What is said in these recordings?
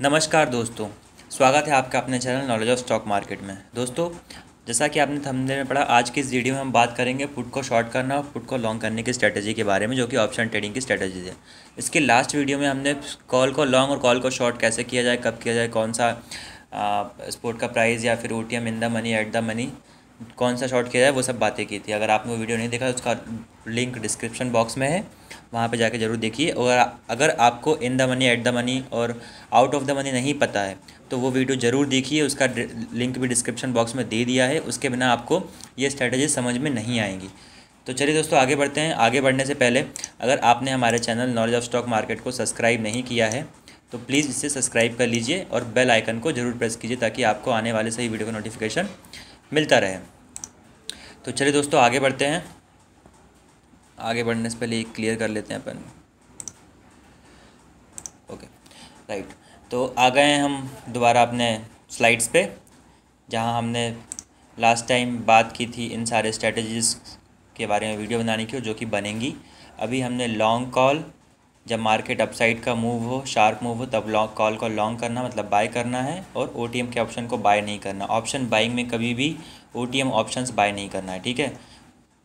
नमस्कार दोस्तों स्वागत है आपका अपने channel knowledge of stock market में दोस्तों जैसा कि आपने थंबनेल में पढ़ा आज की इस वीडियो में हम बात करेंगे पुट को शॉर्ट करना और पुट को लॉन्ग करने की स्ट्रेटजी के बारे में जो कि ऑप्शन ट्रेडिंग की स्ट्रैटेजी है इसके लास्ट वीडियो में हमने कॉल को लॉन्ग और कॉल को शॉर्ट कैसे किया जाए कब किया जाए कौन सा स्पोर्ट का प्राइस या फिर O T M in the money at the money कौन सा शॉर्ट किया जाए वो सब बातें की थी अगर आपने वो वीडियो नहीं देखा उसका लिंक डिस्क्रिप्शन बॉक्स में है वहाँ पे जाके ज़रूर देखिए और अगर आपको in the money at the money और आउट ऑफ द मनी नहीं पता है तो वो वीडियो ज़रूर देखिए उसका लिंक भी डिस्क्रिप्शन बॉक्स में दे दिया है उसके बिना आपको ये स्ट्रैटेजी समझ में नहीं आएंगी तो चलिए दोस्तों आगे बढ़ते हैं आगे बढ़ने से पहले अगर आपने हमारे channel knowledge of stock market को सब्सक्राइब नहीं किया है तो प्लीज़ इसे सब्सक्राइब कर लीजिए और बेल आइकन को ज़रूर प्रेस कीजिए ताकि आपको आने वाले सही वीडियो का नोटिफिकेशन मिलता रहे तो चलिए दोस्तों आगे बढ़ते हैं आगे बढ़ने से पहले एक क्लियर कर लेते हैं अपन ओके राइट तो आ गए हैं हम दोबारा अपने स्लाइड्स पे जहाँ हमने लास्ट टाइम बात की थी इन सारे स्ट्रेटजीज़ के बारे में वीडियो बनाने की जो कि बनेंगी अभी हमने लॉन्ग कॉल जब मार्केट अपसाइड का मूव हो शार्प मूव हो तब लॉन्ग कॉल को लॉन्ग करना मतलब बाय करना है और ओ के ऑप्शन को बाय नहीं करना ऑप्शन बाइंग में कभी भी ओ टी ऑप्शंस बाय नहीं करना है ठीक है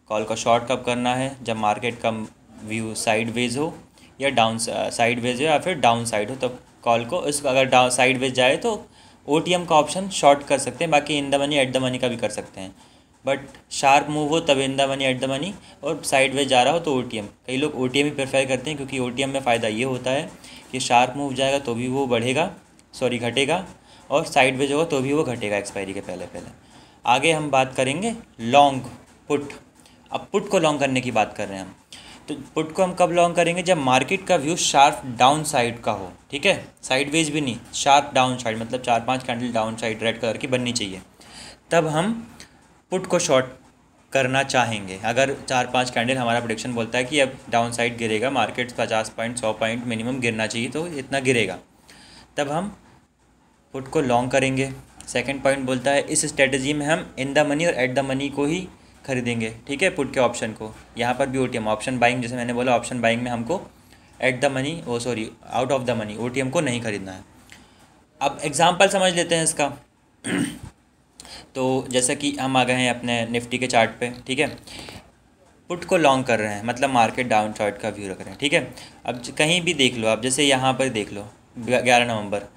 कॉल को शॉर्ट कब करना है जब मार्केट का व्यू साइड वेज हो या डाउन साइड वेज हो या फिर डाउन साइड हो तब कॉल को इस अगर डाउन साइड वेज जाए तो ओ का ऑप्शन शॉर्ट कर सकते हैं बाकी in the money at the money का भी कर सकते हैं बट शार्प मूव हो तब in the money at the money और साइड वेज जा रहा हो तो ओ कई लोग ओ ही प्रेफर करते हैं क्योंकि ओ में फ़ायदा ये होता है कि शार्प मूव जाएगा तो भी वो बढ़ेगा सॉरी घटेगा और साइड वेज होगा तो भी वो घटेगा एक्सपायरी के पहले पहले आगे हम बात करेंगे लॉन्ग पुट अब पुट को लॉन्ग करने की बात कर रहे हैं हम तो पुट को हम कब लॉन्ग करेंगे जब मार्केट का व्यू शार्प डाउन साइड का हो ठीक है साइडवेज भी नहीं शार्प डाउन साइड मतलब चार पांच candle down side red colour की बननी चाहिए तब हम पुट को शॉर्ट करना चाहेंगे अगर चार पांच कैंडल हमारा प्रोडिक्शन बोलता है कि अब डाउन साइड गिरेगा मार्केट पचास पॉइंट सौ पॉइंट मिनिमम गिरना चाहिए तो इतना गिरेगा तब हम पुट को लॉन्ग करेंगे सेकेंड पॉइंट बोलता है इस स्ट्रेटजी में हम इन द मनी और एट द मनी को ही खरीदेंगे ठीक है पुट के ऑप्शन को यहाँ पर भी ओ ऑप्शन बाइंग जैसे मैंने बोला ऑप्शन बाइंग में हमको at the money oh sorry out of the money O को नहीं खरीदना है अब एग्ज़ाम्पल समझ लेते हैं इसका तो जैसा कि हम आ गए हैं अपने निफ्टी के चार्ट पे ठीक है पुट को लॉन्ग कर रहे हैं मतलब मार्केट डाउन चार्ट का व्यू रख रहे हैं ठीक है अब कहीं भी देख लो आप जैसे यहाँ पर देख लो ग्यारह नवंबर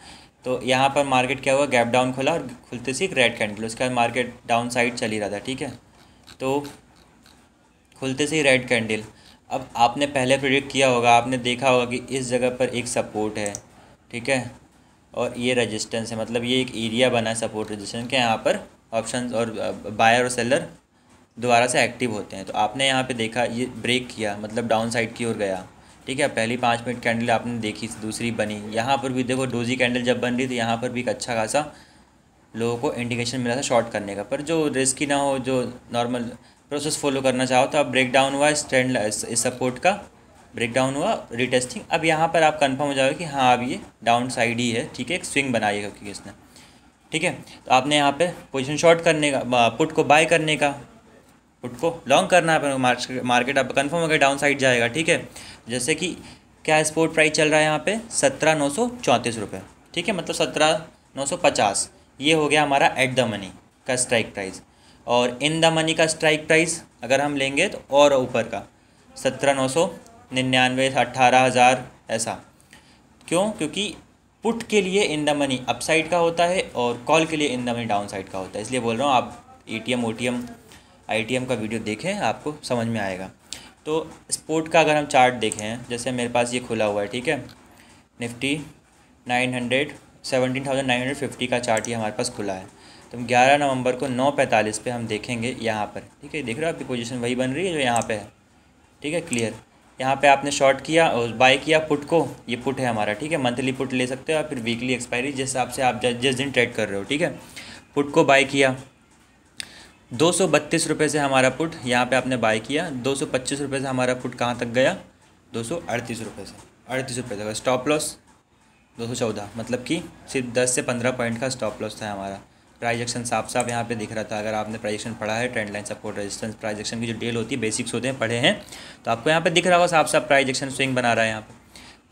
तो यहाँ पर मार्केट क्या हुआ गैप डाउन खुला और खुलते सी एक रेड कैंडल उसके बाद मार्केट डाउन साइड चली रहा था ठीक है तो खुलते से ही रेड कैंडल अब आपने पहले प्रोडिक्ट किया होगा आपने देखा होगा कि इस जगह पर एक सपोर्ट है ठीक है और ये रेजिस्टेंस है मतलब ये एक एरिया बना है सपोर्ट रेजिस्टेंस के यहाँ पर ऑप्शन और बायर और सेलर दोबारा से एक्टिव होते हैं तो आपने यहाँ पे देखा ये ब्रेक किया मतलब डाउन साइड की ओर गया ठीक है पहली पाँच मिनट कैंडल आपने देखी दूसरी बनी यहाँ पर भी देखो डोजी कैंडल जब बन रही थी यहाँ पर भी एक अच्छा खासा लोगों को इंडिकेशन मिला था शॉर्ट करने का पर जो ही ना हो जो नॉर्मल प्रोसेस फॉलो करना चाहो तो आप ब्रेक डाउन हुआ ट्रेंड इस सपोर्ट का ब्रेक डाउन हुआ रिटेस्टिंग अब यहाँ पर आप कंफर्म हो जाओगे कि हाँ अब ये डाउन साइड ही है ठीक है एक स्विंग बनाई है क्योंकि इसने ठीक है तो आपने यहाँ पे पोजीशन शॉर्ट करने का पुट को बाय करने का पुट को लॉन्ग करना है मार्केट मार्केट आप कन्फर्म हो गया डाउन साइड जाएगा ठीक है जैसे कि क्या स्पोर्ट प्राइस चल रहा है यहाँ पर सत्रह नौ सौ चौंतीस रुपये ठीक है मतलब सत्रह नौ सौ पचास ये हो गया हमारा एट द मनी का स्ट्राइक प्राइस और इन द मनी का स्ट्राइक प्राइस अगर हम लेंगे तो और ऊपर का सत्रह नौ सौ निन्यानवे अट्ठारह हज़ार ऐसा क्यों क्योंकि पुट के लिए इन द मनी अपसाइड का होता है और कॉल के लिए in the money down side का होता है इसलिए बोल रहा हूँ आप A T M O T M I T M का वीडियो देखें आपको समझ में आएगा तो स्पोर्ट का अगर हम चार्ट देखें जैसे मेरे पास ये खुला हुआ है ठीक है Nifty nine hundred seventeen thousand nine hundred fifty का चार्ट ये हमारे पास खुला है तो हम ग्यारह नवंबर को नौ पैंतालीस पे हम देखेंगे यहाँ पर ठीक है देख रहे हो आपकी पोजीशन वही बन रही है जो यहाँ पे है ठीक है क्लियर यहाँ पे आपने शॉर्ट किया और बाय किया पुट को ये पुट है हमारा ठीक है मंथली पुट ले सकते हो या फिर वीकली एक्सपायरी जिस हिसाब से आप जिस दिन ट्रेड कर रहे हो ठीक है पुट को बाय किया दो सौ बत्तीस रुपये से हमारा पुट यहाँ पे आपने बाय किया दो सौ पच्चीस रुपये से हमारा पुट कहाँ तक गया दो सौ अड़तीस रुपये से अड़तीस रुपये तक स्टॉप लॉस दो सौ चौदह मतलब कि सिर्फ दस से पंद्रह पॉइंट का स्टॉप लॉस था हमारा प्राइजेक्शन साफ साफ यहाँ पे दिख रहा था अगर आपने प्राइजेक्शन पढ़ा है trend line support resistance price action की जो डील होती है बेसिक्स होते हैं पढ़े हैं तो आपको यहाँ पे दिख रहा होगा साफ साफ प्राइजेक्शन स्विंग बना रहा है यहाँ पे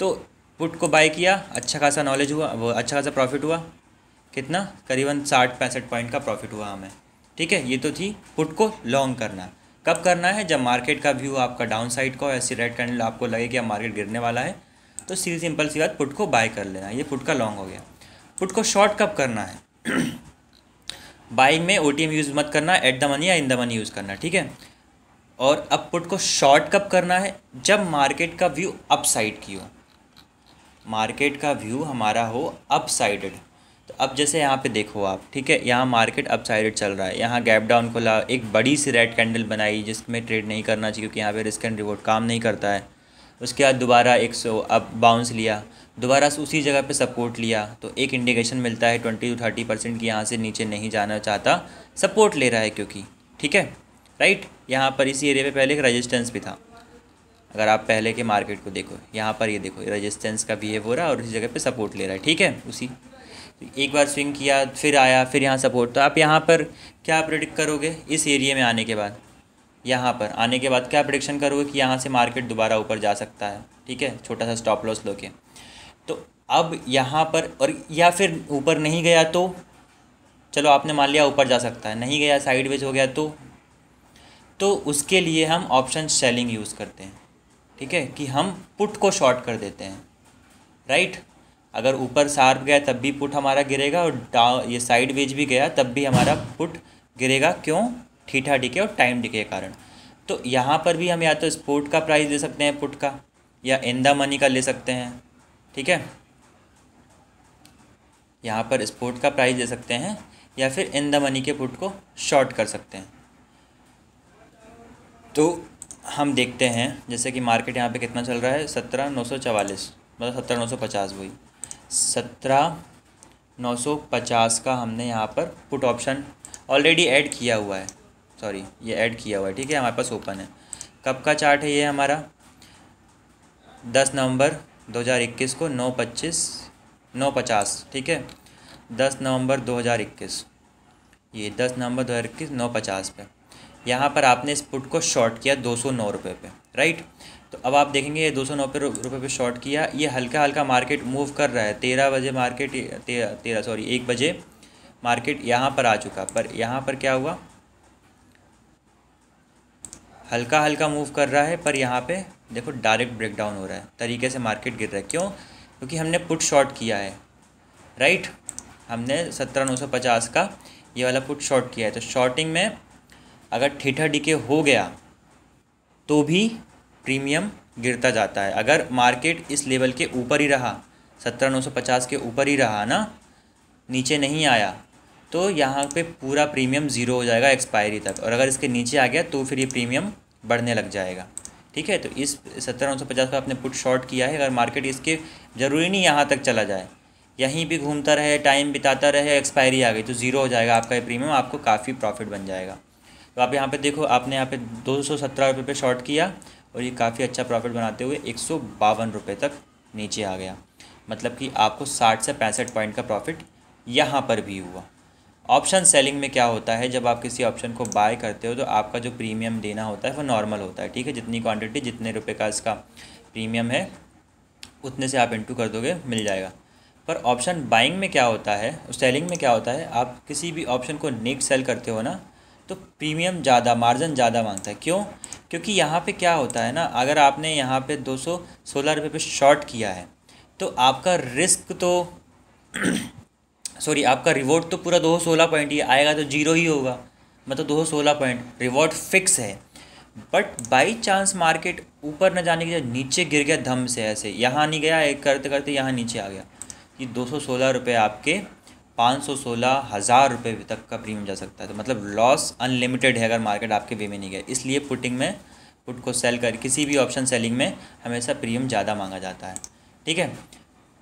तो पुट को बाय किया अच्छा खासा नॉलेज हुआ वो अच्छा खासा प्रॉफिट हुआ कितना करीबन साठ पैंसठ पॉइंट का प्रॉफिट हुआ हमें ठीक है ये तो थी पुट को लॉन्ग करना कब करना है जब मार्केट का व्यू आपका डाउन साइड का हो ऐसी रेड कैंडल आपको लगे कि अब मार्केट गिरने वाला है तो सीधी सिंपल सी बात पुट को बाय कर लेना ये पुट का लॉन्ग हो गया पुट को शॉर्ट कब करना है बाई में ओ यूज़ मत करना एट द मनी या इन द मनी यूज़ करना ठीक है और अब पुट को शॉर्ट कब करना है जब मार्केट का व्यू अपसाइड की हो मार्केट का व्यू हमारा हो अपसाइडेड तो अब जैसे यहाँ पे देखो आप ठीक है यहाँ मार्केट अपसाइडेड चल रहा है यहाँ गैप डाउन खोला एक बड़ी सी रेड कैंडल बनाई जिसमें ट्रेड नहीं करना चाहिए क्योंकि यहाँ पे रिस्क एंड रिवॉर्ड काम नहीं करता है उसके बाद दोबारा एक सौ अब बाउंस लिया दोबारा से उसी जगह पे सपोर्ट लिया तो एक इंडिकेशन मिलता है ट्वेंटी टू थर्टी परसेंट कि यहाँ से नीचे नहीं जाना चाहता सपोर्ट ले रहा है क्योंकि ठीक है राइट यहाँ पर इसी एरिया पे पहले एक रजिस्टेंस भी था अगर आप पहले के मार्केट को देखो यहाँ पर ये देखो रजिस्टेंस का बिहेव हो रहा है और उसी जगह पर सपोर्ट ले रहा है ठीक है उसी एक बार स्विंग किया फिर आया फिर यहाँ सपोर्ट तो आप यहाँ पर क्या प्रडिक्ट करोगे इस एरिए में आने के बाद यहाँ पर आने के बाद क्या प्रडिक्शन करोगे कि यहाँ से मार्केट दोबारा ऊपर जा सकता है ठीक है छोटा सा स्टॉप लॉस लो के तो अब यहाँ पर और या फिर ऊपर नहीं गया तो चलो आपने मान लिया ऊपर जा सकता है नहीं गया साइडवेज हो गया तो तो उसके लिए हम ऑप्शन सेलिंग यूज़ करते हैं ठीक है कि हम पुट को शॉर्ट कर देते हैं राइट अगर ऊपर सार्प गया तब भी पुट हमारा गिरेगा और डाउ ये साइड वेज भी गया तब भी हमारा पुट गिरेगा क्यों ठीठा डिके और टाइम डिके के कारण तो यहाँ पर भी हम या तो स्पोर्ट का प्राइस दे सकते हैं पुट का या इंदा मनी का ले सकते हैं ठीक है यहाँ पर स्पोर्ट का प्राइस दे सकते हैं या फिर इन द मनी के पुट को शॉर्ट कर सकते हैं तो हम देखते हैं जैसे कि मार्केट यहाँ पे कितना चल रहा है सत्रह नौ सौ चवालीस मतलब सत्रह नौ सौ पचास वही सत्रह नौ सौ पचास का हमने यहाँ पर पुट ऑप्शन ऑलरेडी ऐड किया हुआ है सॉरी ये ऐड किया हुआ है ठीक है हमारे पास ओपन है कब का चार्ट है ये हमारा दस नवंबर 2021 को नौ पच्चीस नौ पचास ठीक है दस नवंबर 2021 ये दस नवंबर 2021 नौ पचास पे यहाँ पर आपने इस पुट को शॉर्ट किया दो सौ नौ रुपये पर राइट तो अब आप देखेंगे ये दो सौ नौ रुपये पर शॉर्ट किया ये हल्का हल्का मार्केट मूव कर रहा है तेरह बजे मार्केट तेरह सॉरी एक बजे मार्केट यहाँ पर आ चुका पर यहाँ पर क्या हुआ हल्का हल्का मूव कर रहा है पर यहाँ पे देखो डायरेक्ट ब्रेकडाउन हो रहा है तरीके से मार्केट गिर रहा है क्यों क्योंकि हमने पुट शॉर्ट किया है राइट हमने सत्रह नौ सौ पचास का ये वाला पुट शॉर्ट किया है तो शॉर्टिंग में अगर ठीठा डीके हो गया तो भी प्रीमियम गिरता जाता है अगर मार्केट इस लेवल के ऊपर ही रहा सत्रह नौ सौ पचास के ऊपर ही रहा ना नीचे नहीं आया तो यहाँ पे पूरा प्रीमियम ज़ीरो हो जाएगा एक्सपायरी तक और अगर इसके नीचे आ गया तो फिर ये प्रीमियम बढ़ने लग जाएगा ठीक है तो इस सत्रह सौ पचास पर आपने पुट शॉर्ट किया है अगर मार्केट इसके ज़रूरी नहीं यहाँ तक चला जाए यहीं भी घूमता रहे टाइम बिताता रहे एक्सपायरी आ गई तो ज़ीरो हो जाएगा आपका ये प्रीमियम आपको काफ़ी प्रॉफिट बन जाएगा तो आप यहाँ पे देखो आपने यहाँ पे दो सौ सत्रह रुपये पर शॉर्ट किया और ये काफ़ी अच्छा प्रॉफिट बनाते हुए एक सौ बावन रुपये तक नीचे आ गया मतलब कि आपको साठ से पैंसठ पॉइंट का प्रॉफिट यहाँ पर भी हुआ ऑप्शन सेलिंग में क्या होता है जब आप किसी ऑप्शन को बाय करते हो तो आपका जो प्रीमियम देना होता है वो नॉर्मल होता है ठीक है जितनी क्वांटिटी जितने रुपए का इसका प्रीमियम है उतने से आप इंटू कर दोगे मिल जाएगा पर ऑप्शन बाइंग में क्या होता है सेलिंग में क्या होता है आप किसी भी ऑप्शन को नेक्स्ट सेल करते हो ना तो प्रीमियम ज़्यादा मार्जिन ज़्यादा मांगता है क्यों क्योंकि यहाँ पर क्या होता है ना अगर आपने यहाँ पर दो सौ सोलह रुपये शॉर्ट किया है तो आपका रिस्क तो सॉरी आपका रिवॉर्ड तो पूरा दो सोलह पॉइंट ही आएगा तो जीरो ही होगा मतलब दो सोलह पॉइंट रिवॉर्ड फिक्स है बट बाई चांस मार्केट ऊपर न जाने के नीचे गिर गया धम से ऐसे यहाँ नहीं गया एक करते करते यहाँ नीचे आ गया कि दो सौ सोलह रुपये आपके पाँच सौ सोलह हज़ार रुपये तक का प्रीमियम जा सकता है तो मतलब लॉस अनलिमिटेड है अगर मार्केट आपके वे में नहीं गया इसलिए पुटिंग में पुट को सेल कर किसी भी ऑप्शन सेलिंग में हमेशा प्रीमियम ज़्यादा मांगा जाता है ठीक है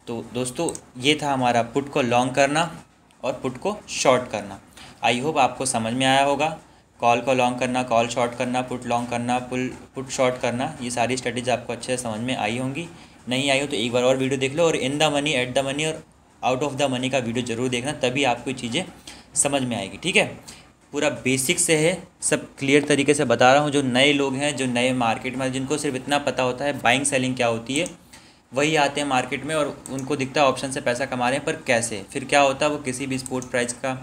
तो दोस्तों ये था हमारा पुट को लॉन्ग करना और पुट को शॉर्ट करना आई होप आपको समझ में आया होगा कॉल को लॉन्ग करना कॉल शॉर्ट करना पुट लॉन्ग करना पुल पुट शॉर्ट करना ये सारी स्टडीज आपको अच्छे से समझ में आई होंगी नहीं आई हो तो एक बार और वीडियो देख लो और in the money at the money और आउट ऑफ द मनी का वीडियो ज़रूर देखना तभी आपको ये चीज़ें समझ में आएगी ठीक है पूरा बेसिक से है सब क्लियर तरीके से बता रहा हूँ जो नए लोग हैं जो नए मार्केट में जिनको सिर्फ इतना पता होता है बाइंग सेलिंग क्या होती है वही आते हैं मार्केट में और उनको दिखता है ऑप्शन से पैसा कमा रहे हैं पर कैसे फिर क्या होता है वो किसी भी स्पोर्ट प्राइस का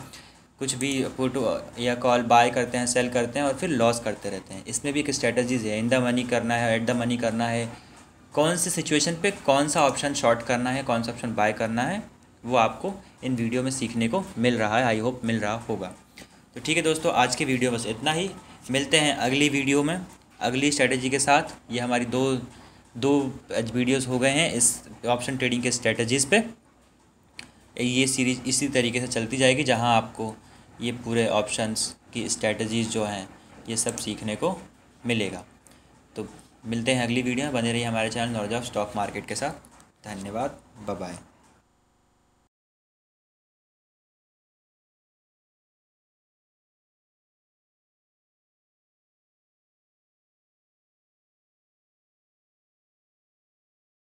कुछ भी पुट या कॉल बाय करते हैं सेल करते हैं और फिर लॉस करते रहते हैं इसमें भी एक स्ट्रेटजीज है इन द मनी करना है एट द मनी करना है कौन सी सिचुएशन पे कौन सा ऑप्शन शॉर्ट करना है कौन सा ऑप्शन बाय करना है वो आपको इन वीडियो में सीखने को मिल रहा है आई होप मिल रहा होगा तो ठीक है दोस्तों आज की वीडियो बस इतना ही मिलते हैं अगली वीडियो में अगली स्ट्रेटजी के साथ ये हमारी दो दो वीडियोस हो गए हैं इस ऑप्शन ट्रेडिंग के स्ट्रेटजीज़ पे ये सीरीज इसी तरीके से चलती जाएगी जहां आपको ये पूरे ऑप्शंस की स्ट्रेटजीज़ जो हैं ये सब सीखने को मिलेगा तो मिलते हैं अगली वीडियो में बने रहिए हमारे channel knowledge of stock market के साथ धन्यवाद बाय